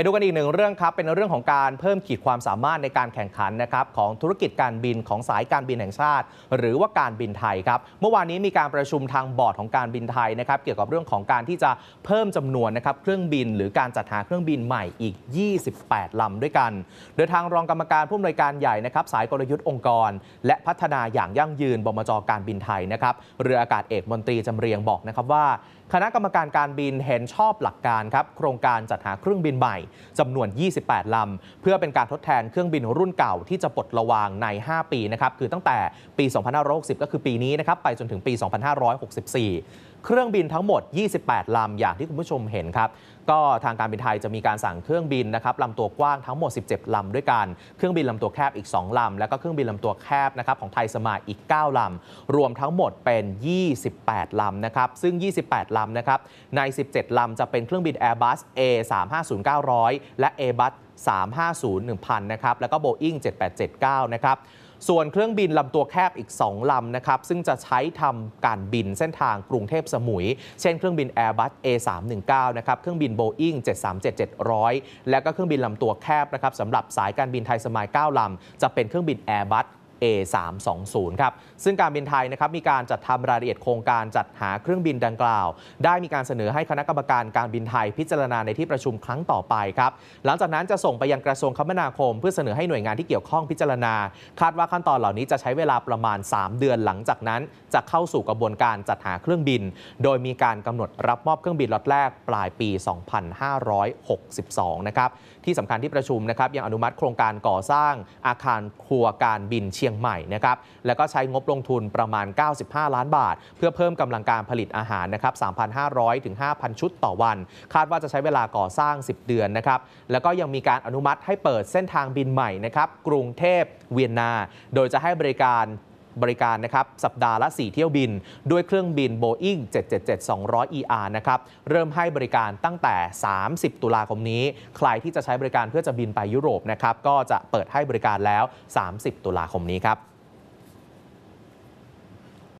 ไปดูกันอีกหนึ่งเรื่องครับเป็นเรื่องของการเพิ่มขีดความสามารถในการแข่งขันนะครับของธุรกิจการบินของสายการบินแห่งชาติหรือว่าการบินไทยครับเมื่อวานนี้มีการประชุมทางบอร์ดของการบินไทยนะครับเกี่ยวกับเรื่องของการที่จะเพิ่มจำนวนนะครับเครื่องบินหรือการจัดหาเครื่องบินใหม่อีก 28ลำด้วยกัน โดยทางรองกรรมการผู้อำนวยการใหญ่นะครับสายกลยุทธ์องค์กร และพัฒนาอย่างยั่งยืนบมจการบินไทยนะครับเรืออากาศเอกมนตรีจำเรียงบอกนะครับว่า คณะกรรมการการบินเห็นชอบหลักการครับโครงการจัดหาเครื่องบินใหม่จำนวน 28 ลำ เพื่อเป็นการทดแทนเครื่องบินรุ่นเก่าที่จะปลดระวางใน 5 ปีนะครับ คือตั้งแต่ปี 2560 ก็คือปีนี้นะครับ ไปจนถึงปี 2564เครื่องบินทั้งหมด 28 ลำ อย่างที่คุณผู้ชมเห็นครับ ก็ทางการบินไทยจะมีการสั่งเครื่องบินนะครับลำตัวกว้างทั้งหมด 17 ลำด้วยกัน เครื่องบินลำตัวแคบอีก 2 ลำ แล้วก็เครื่องบินลำตัวแคบนะครับของไทยสมาอีก 9 ลำ รวมทั้งหมดเป็น 28 ลำนะครับ ซึ่ง 28 ลำนะครับ ใน 17 ลำจะเป็นเครื่องบิน Airbus A 3 5 0 9 0 0และ Airbus 350 1000 นะครับ แล้วก็ Boeing 7879 นะครับส่วนเครื่องบินลำตัวแคบอีก 2ลำนะครับ ซึ่งจะใช้ทำการบินเส้นทางกรุงเทพสมุย เช่นเครื่องบิน Airbus A319 นะครับ เครื่องบิน Boeing 737-700 และก็เครื่องบินลำตัวแคบนะครับสำหรับสายการบินไทยสมาย9ลำจะเป็นเครื่องบิน Airbus A320 ครับซึ่งการบินไทยนะครับ มีการจัดทำรายละเอียดโครงการจัดหาเครื่องบินดังกล่าว ได้มีการเสนอให้คณะกรรมการการบินไทยพิจารณาในที่ประชุมครั้งต่อไปครับ หลังจากนั้นจะส่งไปยังกระทรวงคมนาคม เพื่อเสนอให้หน่วยงานที่เกี่ยวข้องพิจารณา คาดว่าขั้นตอนเหล่านี้จะใช้เวลาประมาณ 3 เดือนหลังจากนั้น จะเข้าสู่กระบวนการจัดหาเครื่องบิน โดยมีการกำหนดรับมอบเครื่องบินล็อตแรกปลายปี2562นะครับที่สำคัญที่ประชุมนะครับยังอนุมัติโครงการก่อสร้างอาคารครัวการบินเชียงยงใหม่นะครับแล้วก็ใช้งบลงทุนประมาณ 95 ล้านบาท เพื่อเพิ่มกำลังการผลิตอาหารนะครับ3,500 ถึง 5,000 ชุดต่อวัน คาดว่าจะใช้เวลาก่อสร้าง 10 เดือนนะครับแล้วก็ยังมีการอนุมัติให้เปิดเส้นทางบินใหม่นะครับกรุงเทพเวียนนาโดยจะให้บริการบริการนะครับ สัปดาห์ละ 4 เที่ยวบิน ด้วยเครื่องบิน Boeing 777 200ER นะครับ เริ่มให้บริการตั้งแต่ 30 ตุลาคมนี้ ใครที่จะใช้บริการเพื่อจะบินไปยุโรปนะครับ ก็จะเปิดให้บริการแล้ว 30 ตุลาคมนี้ครับ